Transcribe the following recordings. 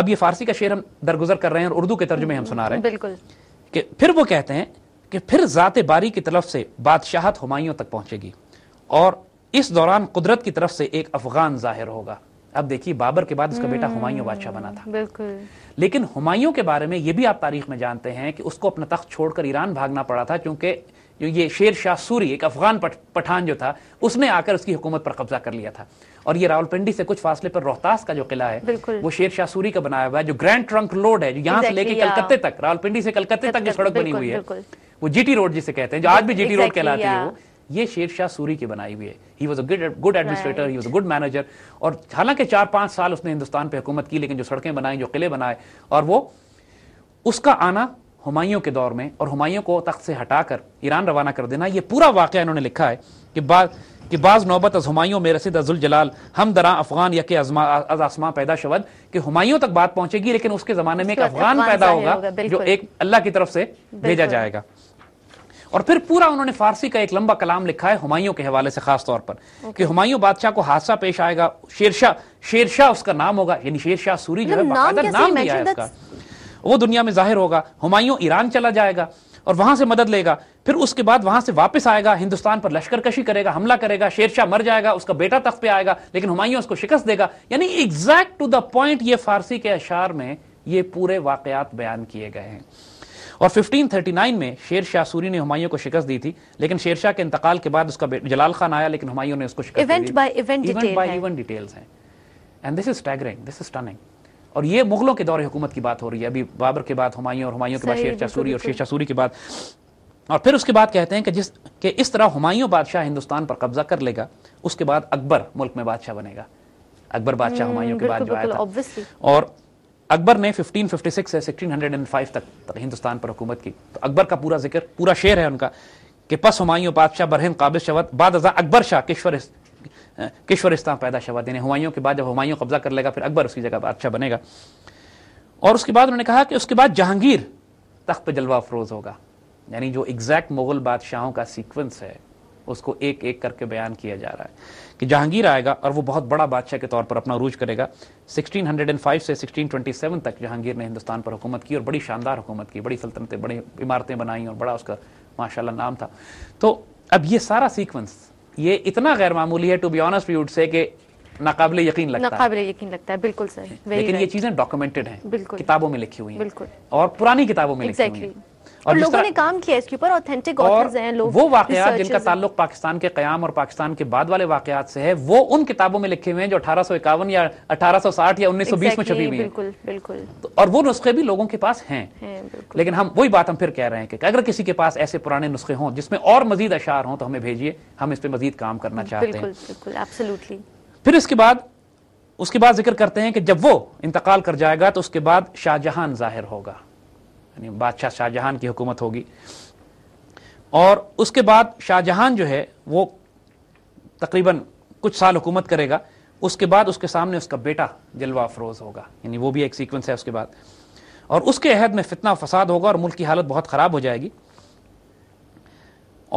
अब ये फारसी का शेर हम दरगुजर कर रहे हैं और उर्दू के तर्जुमे हम सुना रहे हैं बिल्कुल कि फिर वो कहते हैं कि फिर ज़ात बारी की तरफ से बादशाहत हमायों तक पहुंचेगी और इस दौरान कुदरत की तरफ से एक अफगान जाहिर होगा अब देखिए बाबर के बाद उसका बेटा हम्म, हुमायूं बादशाह बना था बिल्कुल लेकिन हुमायूं के बारे में यह भी आप तारीख में जानते हैं कि उसको अपना तख्त छोड़कर ईरान भागना पड़ा था क्योंकि जो ये शेर शाह सूरी एक अफगान पठान जो था उसने आकर उसकी हुकूमत पर कब्जा कर लिया था और ये रावलपिंडी से कुछ फासले पर रोहतास का जो किला है वो शेर शाह सूरी का बनाया हुआ है जो ग्रैंड ट्रंक रोड है जो यहाँ से लेके कलकत्ते तक रावलपिंडी से कलकत्ते तक जो सड़क बनी हुई है वो जीटी रोड जिसे कहते हैं जो आज भी जीटी रोड कहलाती है वो ये शेर शाह सूरी की बनाई हुई है he was a good good administrator he was a good manager और हालांकि चार पांच साल उसने हिंदुस्तान पे हुकूमत की लेकिन जो सड़कें बनाई जो किले बनाए और वो उसका आना हमायों के दौर में और हमायों को तख्त से हटाकर ईरान रवाना कर देना यह पूरा वाक़ इन्होंने लिखा है कि बाद कि बाज़ नौबत अज हमायूं में रसीद अजुल जलाल हम दरा अफगान यके अजमा अज आसमां पैदा शवद कि हमायूं तक बात पहुंचेगी लेकिन उसके ज़माने में एक अफगान पैदा होगा जो एक अल्लाह की तरफ से भेजा जाएगा और फिर पूरा उन्होंने फारसी का एक लंबा कलाम लिखा है हमायों के हवाले से खास तौर पर कि हुमायूं बादशाह को हादसा पेश आएगा शेरशाह शेरशाह उसका नाम होगा यानी शेरशाह सूरी जो है मतलब नाम दिया है उसका वो दुनिया में जाहिर होगा हुमायूं ईरान चला जाएगा और वहां से मदद लेगा फिर उसके बाद वहां से वापस आएगा हिंदुस्तान पर लश्कर कशी करेगा हमला करेगा शेरशाह मर जाएगा उसका बेटा तख्त पे आएगा लेकिन हुमायूं उसको शिकस्त देगा यानी एग्जैक्ट टू द पॉइंट ये फारसी के अशार में ये पूरे वाकयात बयान किए गए हैं और 1539 में शेर शाह सूरी ने हुमायूं को शिकस्त दी थी लेकिन शेर शाह के इंतकाल के बाद उसका जलाल खान आया लेकिन हुमायूं ने उसको शिकस्त इवेंट बाय इवेंट डिटेल्स हैं and this is staggering this is stunning और ये मुगलों के दौर हुकूमत की बात हो रही है अभी बाबर के बाद हुमायूं और हुमायूं के बाद शेर शासूरी और शेर शासूरी के बाद और फिर उसके बाद कहते हैं कि जिस कि इस तरह हुमायूं बादशाह हिंदुस्तान पर कब्जा कर लेगा उसके बाद अकबर मुल्क में बादशाह बनेगा अकबर बादशाह हम्म, हुमायूं के बाद जो आया था और अकबर ने 1556 से 1605 तक हिंदुस्तान पर हुकूमत की तो अकबर का पूरा जिक्र पूरा शेर है उनका कि पस हुमायूं बादशाह बरहिम काबिज शवत बाद अकबर शाह किश्वर किश्वरिस्तान पैदा शवा देने हुमायूं के बाद जब हुमायूं कब्जा कर लेगा फिर अकबर उसकी जगह बादशाह अच्छा बनेगा और उसके बाद उन्होंने कहा कि उसके बाद जहांगीर तख्त जलवा अफरोज होगा यानी जो एग्जैक्ट मुगल बादशाहों का सीक्वेंस है उसको एक एक करके बयान किया जा रहा है कि जहांगीर आएगा और वो बहुत बड़ा बादशाह के तौर पर अपना रूज करेगा 1605 से 1627 तक जहांगीर ने हिंदुस्तान पर हुकूमत की और बड़ी शानदार हुकूमत की बड़ी सल्तनतें बड़ी इमारतें बनाई और बड़ा उसका माशाल्लाह नाम था तो अब ये सारा सीक्वेंस ये इतना गैर मामूली है to be honest we would say कि नाकाबिले यकीन लगता नाकाबिले यकीन लगता है बिल्कुल सर लेकिन ये चीजें डॉक्यूमेंटेड हैं किताबों में लिखी हुई हैं और पुरानी किताबों में लिखी हुई हैं और लोगों ने काम किया इसके ऊपर ऑथेंटिक हैं लोग वो वाकयात जिनका ताल्लुक पाकिस्तान के क्याम और पाकिस्तान के बाद वाले वाकयात से है वो उन किताबों में लिखे हुए हैं जो अठारह या अठारह या उन्नीस बीस में छपी हुई बिल्कुल बिल्कुल तो, और वो नुस्खे भी लोगों के पास हैं है, लेकिन हम वही बात हम फिर कह रहे हैं कि अगर किसी के पास ऐसे पुराने नुस्खे हों जिसमें और मजीद अशार हों तो हमें भेजिए हम इस पर मजीद काम करना चाहते हैं फिर इसके बाद उसके बाद जिक्र करते हैं कि जब वो इंतकाल कर जाएगा तो उसके बाद शाहजहां जाहिर होगा बादशाह शाहजहां की हुकूमत होगी और उसके बाद शाहजहां जो है वो तकरीबन कुछ साल हुकूमत करेगा उसके बाद उसके सामने उसका बेटा जलवा अफरोज होगा यानी वो भी एक सीक्वेंस है उसके बाद और उसके अहद में फितना फसाद होगा और मुल्क की हालत बहुत ख़राब हो जाएगी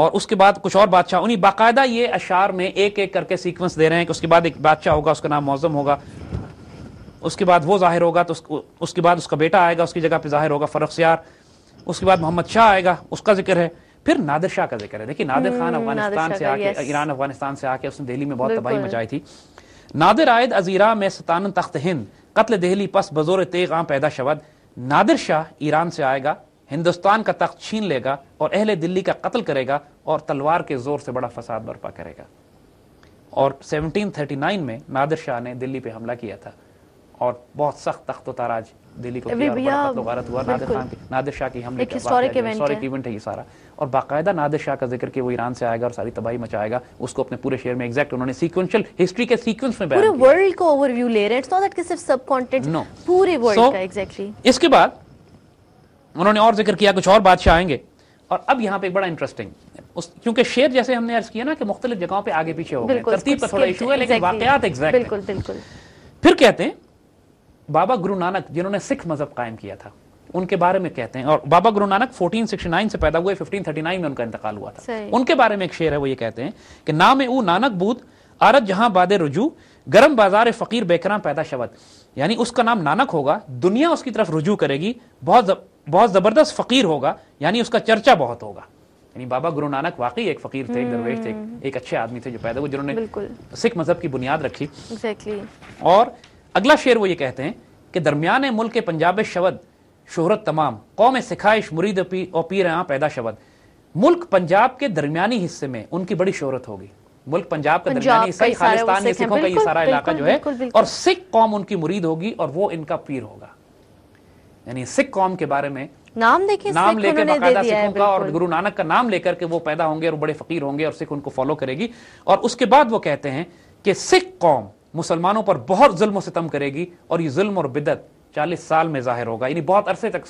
और उसके बाद कुछ और बादशाह उन्हीं बाकायदा ये अशार में एक एक करके सीक्वेंस दे रहे हैं कि उसके बाद एक बादशाह होगा उसका नाम मौजम होगा उसके बाद वो ज़ाहिर होगा तो उसको उसके बाद उसका बेटा आएगा उसकी जगह पे ज़ाहिर होगा फरख फ़रख्सियार उसके बाद मोहम्मद शाह आएगा उसका जिक्र है फिर नादिर शाह का जिक्र है देखिए नादिर हम्म, खान अफगानिस्तान से आके ईरान अफगानिस्तान से आके उसने दिल्ली में बहुत तबाही मचाई थी नादिर आयद अजीरा में सतान तख्त हिंद कत्ल दहली पस बजोर तेग आम पैदा शवद नादिर शाह ईरान से आएगा हिंदुस्तान का तख्त छीन लेगा और अहले दिल्ली का कत्ल करेगा और तलवार के जोर से बड़ा फसाद बर्पा करेगा और 1739 में नादिर शाह ने दिल्ली पे हमला किया था और बहुत सख्त तख्त ताराज दिल्ली को गलत हुआ नादिर खान की नादिर शाह की हमले हिस्टोरिक इवेंट है ये सारा और बाकायदा नादिर शाह का जिक्र कि वो ईरान से आएगा और सारी तबाही मचाएगा उसको अपने पूरे शेयर में एग्जैक्ट उन्होंने सीक्वेंशियल हिस्ट्री के सीक्वेंस में पूरे वर्ल्ड को ओवरव्यू ले रहे हैं इट्स सिर्फ सब कंटेंट नो पूरे वर्ल्ड का एग्जैक्टली इसके बाद उन्होंने और जिक्र किया कुछ और बादशाह आएंगे और अब यहाँ पे एक बड़ा इंटरेस्टिंग उस क्योंकि शेर जैसे हमने अर्ज किया ना कि मुख्तलिफ जगहों पे आगे पीछे हो गए तरतीब का थोड़ा इशू है लेकिन वाकयात एग्जैक्ट बिल्कुल बिल्कुल फिर कहते हैं बाबा गुरु नानक जिन्होंने सिख मजहब कायम किया था उनके बारे में कहते हैं और बाबा गुरु नानक 1469 से पैदा हुए 1539 में उनका इंतकाल हुआ था उनके बारे में एक शेर है वो ये कहते हैं कि नाम ऊ नानक बूद आरत जहां बाद रुजू गरम बाजार फकीर बेकरा पैदा शबद यानी उसका नाम नानक होगा दुनिया उसकी तरफ रुजू करेगी बहुत बहुत जबरदस्त फकीर होगा यानी उसका चर्चा बहुत होगा यानी बाबा गुरु नानक वाकई एक फकीर थे एक दरवेश थे हम्म। एक अच्छे आदमी थे जो पैदा हुए जिन्होंने सिख मजहब की बुनियाद रखी और अगला शेर वो ये कहते हैं कि दरमियान मुल्क पंजाब शबद शोहरत तमाम कौम सिखाइश मुरीद पी और पीर यहाँ पैदा शबद मुल्क पंजाब के दरमियानी हिस्से में उनकी बड़ी शोहरत होगी मुल्क पंजाब का दरमियानी हिस्सा ही खालिस्तान सिखों का ये सारा इलाका जो है और सिख कौम उनकी मुरीद होगी और वो इनका पीर होगा यानी सिख कौम के बारे में नाम देखिए नाम लेकर बाकायदा सिखों का और गुरु नानक का नाम लेकर के वो पैदा होंगे और बड़े फकीर होंगे और सिख उनको फॉलो करेगी और उसके बाद वो कहते हैं कि सिख कौम मुसलमानों पर बहुत जुल्म सितम करेगी और ये जुल्म और बिदत चालीस साल में जाहिर होगा यानी बहुत अरसे तक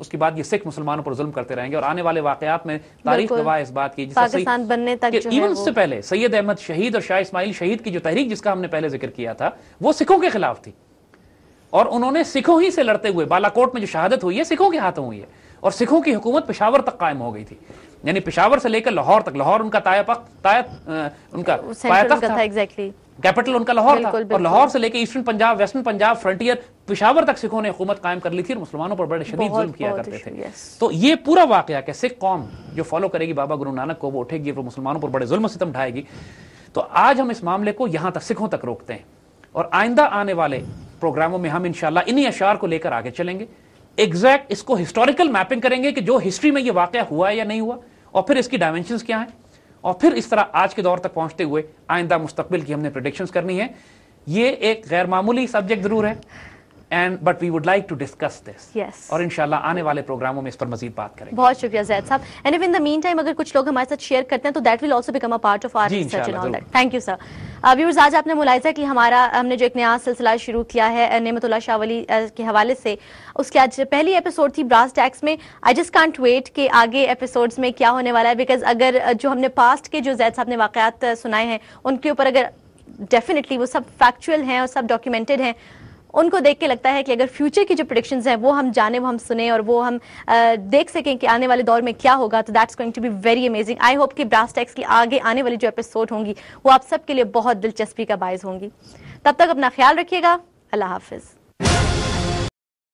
उसके बाद ये सिख मुसलमानों पर जुल्म करते रहेंगे और आने वाले वाकयात में तारीख गवाह इस बात की पाकिस्तान बनने तक इवन उससे पहले सैयद अहमद शहीद और शाह इस्माइल शहीद की जो तहरीक जिसका हमने पहले जिक्र किया था वो सिखों के खिलाफ थी और उन्होंने सिखों ही से लड़ते हुए बालाकोट में जो शहादत हुई है सिखों के हाथों हुई है और सिखों की हुकूमत पिशावर तक कायम हो गई थी यानी पिशावर से लेकर लाहौर तक लाहौर उनका ताया पक ताया उनका, उनका था, था एग्जैक्टली कैपिटल उनका लाहौर था और लाहौर से लेकर eastern Punjab western Punjab frontier Peshawar तक सिखों ने हुकूमत कायम कर ली थी और मुसलमानों पर बड़े शदीद जुल्म किया करते थे तो ये पूरा वाकया कि सिख कौम जो फॉलो करेगी बाबा गुरु नानक को वो उठेगी वो मुसलमानों पर बड़े जुल्म सितम ढाएगी तो आज हम इस मामले को यहां तक सिखों तक रोकते हैं और आइंदा आने वाले प्रोग्रामों में हम इनशाला इन्हीं अशार को लेकर आगे चलेंगे एग्जैक्ट इसको हिस्टोरिकल मैपिंग करेंगे कि जो हिस्ट्री में ये वाक़ हुआ है या नहीं हुआ और फिर इसकी डायमेंशन क्या है और फिर इस तरह आज के दौर तक पहुंचते हुए आइंदा मुस्तबिल की हमने प्रोडिक्शन करनी है ये एक गैर मामूली सब्जेक्ट जरूर है and but we would like to discuss this yes और इंशाल्लाह आने वाले प्रोग्रामों में इस पर मजीद बात करेंगे बहुत शुक्रिया जैद साहब and if in the meantime अगर कुछ लोग हमारे साथ शेयर करते हैं तो that will also become a part of our research and all that thank you sir viewers आज आपने मुलायजा कि हमारा हमने जो एक नया सिलसिला शुरू किया है नेमतुल्ला शाहवली के हवाले से उसके आज पहली एपिसोड थी ब्रास टैक्स में आई जस्ट कांट वेट के आगे एपिसोड्स में क्या होने वाला है बिकॉज अगर जो हमने पास्ट के जो जैद साहब ने वाक़ात सुनाए हैं उनके ऊपर अगर डेफिनेटली वो सब फैक्चुअल हैं और सब डॉक्यूमेंटेड हैं उनको देख के लगता है कि अगर फ्यूचर की जो प्रोडिक्शन हैं वो हम जाने वो हम सुने और वो हम आ, देख सकें कि आने वाले दौर में क्या होगा तो that's going to be very amazing I hope कि ब्रास टैक्स की आगे आने वाली जो एपिसोड होंगी वो आप सबके लिए बहुत दिलचस्पी का बायस होंगी तब तक अपना ख्याल रखिएगा अल्लाह हाफिज़